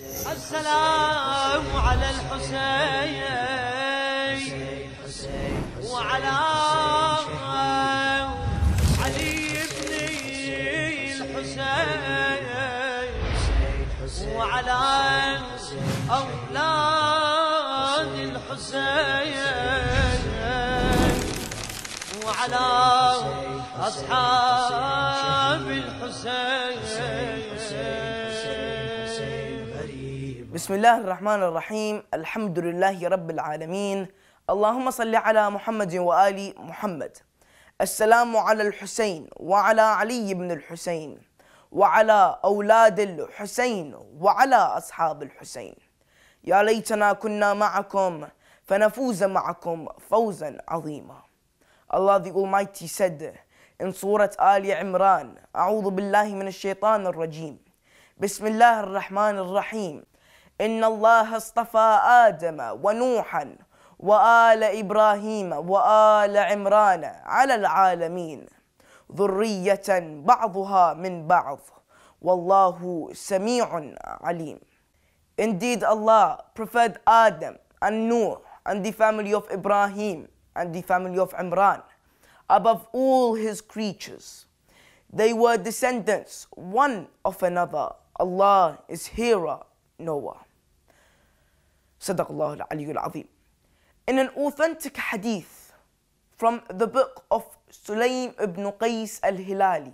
السلام على الحسين وعلى علي بن الحسين وعلى أولاد الحسين وعلى أصحاب الحسين بسم الله الرحمن الرحيم الحمد لله رب العالمين اللهم صل على محمد وآل محمد السلام على الحسين وعلى علي بن الحسين وعلى أولاد الحسين وعلى أصحاب الحسين يا ليتنا كنا معكم فنفوز معكم فوزا عظيما الله the Almighty said in Surah آل عمران أعوذ بالله من الشيطان الرجيم بسم الله الرحمن الرحيم إن الله اصطفى آدم ونوحا وآل إبراهيم وآل عمران على العالمين ذرية بعضها من بعض والله سميع عليم Indeed Allah preferred Adam and Noor and the family of Ibrahim and the family of Imran above all his creatures. They were descendants one of another. Allah is hearer, knower. صدق الله العلي العظيم In an authentic hadith from the book of Sulaym ibn Qais al-Hilali,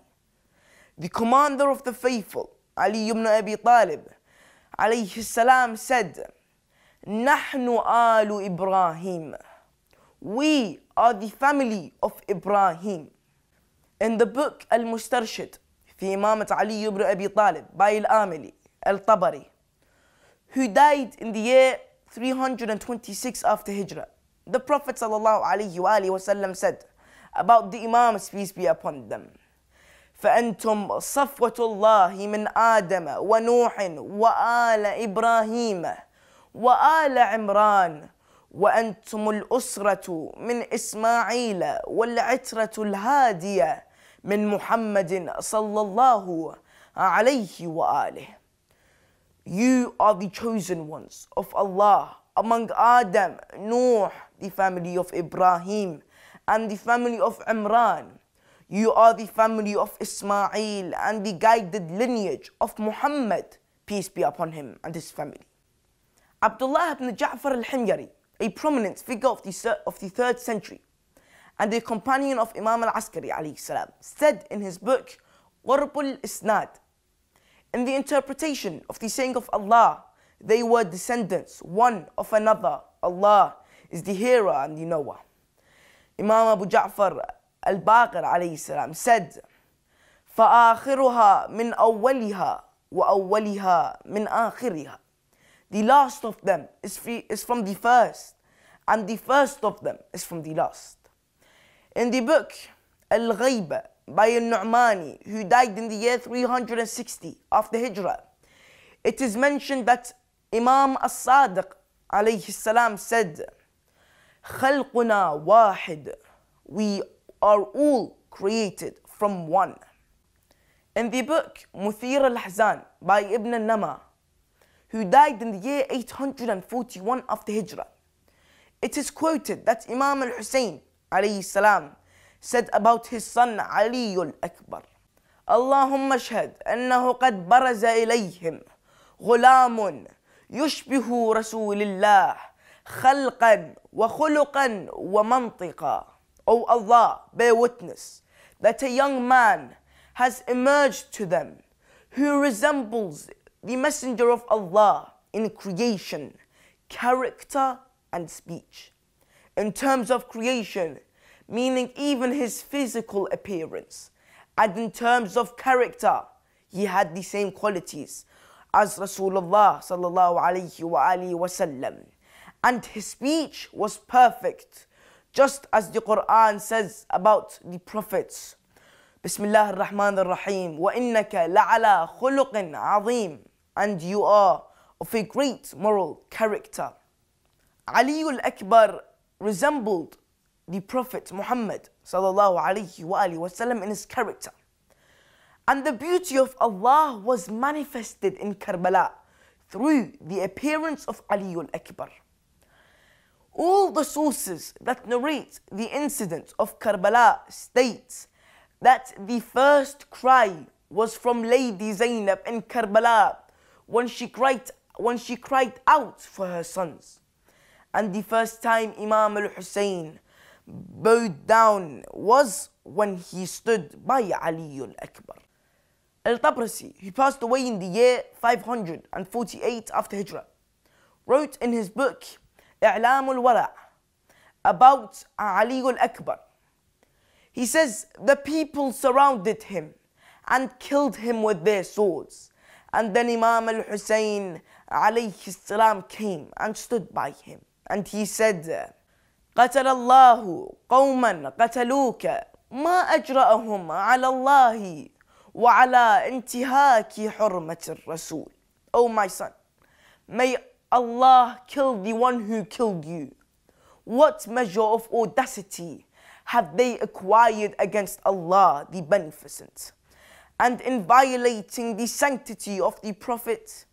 the commander of the faithful, Ali ibn Abi Talib, alayhi salam said, نحن آل إبراهيم. We are the family of Ibrahim. In the book Al-Mustarshid, في إمامة علي بن أبي طالب by Al-Amili, Al-Tabari, who died in the year 326 after Hijrah. The Prophet وسلم, said about the Imams, peace be upon them. فأنتم صفوة الله من آدم ونوح وآل إبراهيم وآل عمران وأنتم الأسرة من إسماعيل والعترة الهادية من محمد صلى الله عليه وآله You are the chosen ones of Allah among Adam, Noah, the family of Ibrahim, and the family of Imran. You are the family of Ismail and the guided lineage of Muhammad, peace be upon him and his family. Abdullah ibn Ja'far al-Himyari, a prominent figure of the, of the 3rd century and a companion of Imam al-Askari said in his book, Warb al-Isnad, in the interpretation of the saying of Allah, they were descendants one of another. Allah is the hearer and the knower. Imam Abu Ja'far al-Baqir alayhi said, فَآخِرُهَا مِنْ أَوَّلِهَا وَأَوَّلِهَا مِنْ آخِرِهَا The last of them is, free, is from the first, and the first of them is from the last. In the book, Al-Ghaiba, by al-Nu'mani, who died in the year 360 after Hijrah. It is mentioned that Imam as-Sadiq salam said, خلقنا واحد. We are all created from one. In the book Muthir al-Hazan by Ibn al-Nama, who died in the year 841 after Hijrah, it is quoted that Imam al-Hussein salam said about his son Ali al-Akbar, اللهم اشهد أنه قد برز إليهم غلام يشبه رسول الله خلقا وخلقا ومنطقا O Allah, bear witness that a young man has emerged to them who resembles the messenger of Allah in creation, character and speech. In terms of creation, meaning even his physical appearance. And in terms of character, he had the same qualities as Rasulullah sallallahu alayhi wa And his speech was perfect, just as the Quran says about the prophets. Bismillah ar-Rahman ar-Rahim. وَإِنَّكَ لَعَلَى خُلُقٍ عَظِيمٍ And you are of a great moral character. Ali al-Akbar resembled the Prophet Muhammad وسلم, in his character. And the beauty of Allah was manifested in Karbala through the appearance of Ali al-Akbar. All the sources that narrate the incident of Karbala states that the first cry was from Lady Zainab in Karbala when she cried, when she cried out for her sons. And the first time Imam al-Hussein bowed down was when he stood by Ali al-Akbar. Al-Tabrasi, who passed away in the year 548 after Hijrah, wrote in his book I'lam al-Wara about Ali al-Akbar. He says, the people surrounded him and killed him with their swords. And then Imam al-Hussein alayhi salam came and stood by him. And he said, قتل الله قوما قتلوك ما أجرأهم على الله وعلى انتهاك حرمة الرسول Oh my son May Allah kill the one who killed you What measure of audacity have they acquired against Allah the Beneficent and in violating the sanctity of the Prophet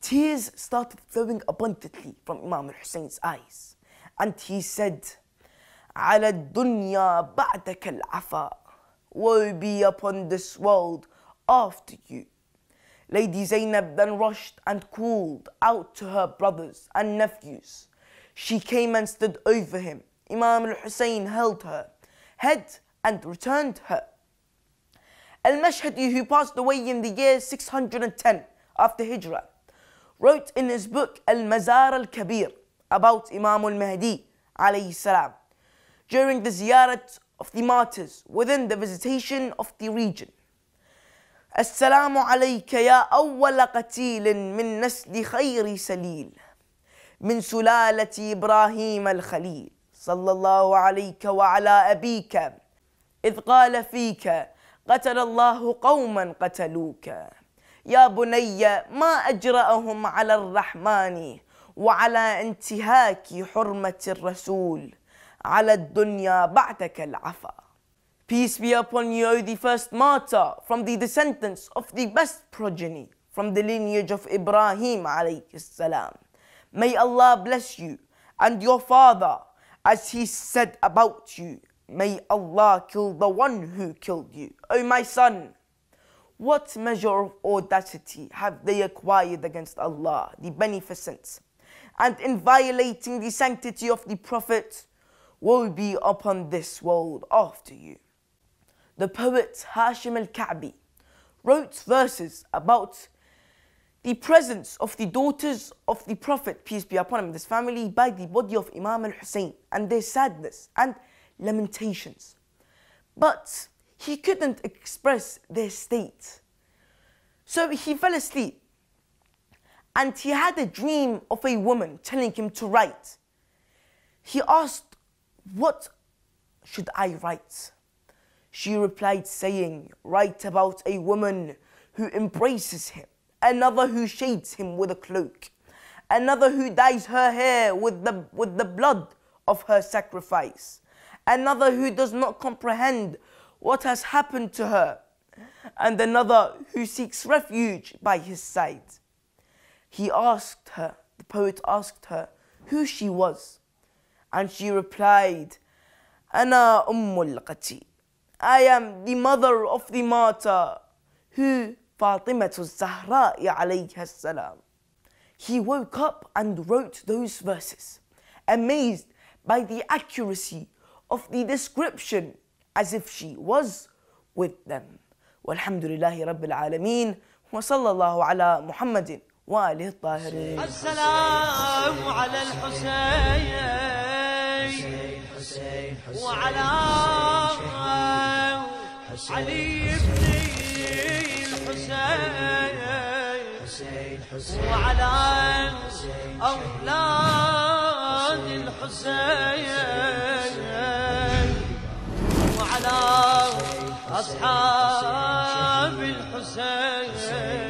Tears started flowing abundantly from Imam Hussein's eyes and he said, على الدنيا بعدك العفا. Woe be upon this world after you. Lady Zainab then rushed and called out to her brothers and nephews. She came and stood over him. Imam al-Hussein held her head and returned her. Al-Mashhadi, who passed away in the year 610 after Hijrah, wrote in his book Al-Mazar al-Kabir about Imam al-Mahdi alayhi salam during the ziyarat of the martyrs within the visitation of the region. السلام عليك يا أول قتيل من نسل خير سليل من سلالة إبراهيم الخليل صلى الله عليك وعلى أبيك إذ قال فيك قتل الله قوما قتلوك يا بني ما أجرأهم على الرحمن وعلى انتهاك حرمة الرسول على الدنيا بعدك العفا Peace be upon you, the first martyr from the descendants of the best progeny from the lineage of Ibrahim alayhi salam. May Allah bless you and your father as he said about you. May Allah kill the one who killed you. O oh, my son, what measure of audacity have they acquired against Allah, the beneficent, and in violating the sanctity of the Prophet, woe be upon this world after you. The poet Hashim al-Ka'bi wrote verses about the presence of the daughters of the Prophet, peace be upon him, this family, by the body of Imam al-Hussein, and their sadness and lamentations. But he couldn't express their state. So he fell asleep and he had a dream of a woman telling him to write. He asked, What should I write? She replied, saying, Write about a woman who embraces him, another who shades him with a cloak, another who dyes her hair with the, with the blood of her sacrifice, another who does not comprehend what has happened to her, and another who seeks refuge by his side he asked her, the poet asked her, who she was. And she replied, Ana Ummul Qati. I am the mother of the martyr, who Fatima Zahra alayhi salam. He woke up and wrote those verses, amazed by the accuracy of the description as if she was with them. والحمد لله رب العالمين وصلى الله على محمد والي الطاهرين السلام على الحسين وعلى علي بن الحسين وعلى أولاد الحسين وعلى أصحاب الحسين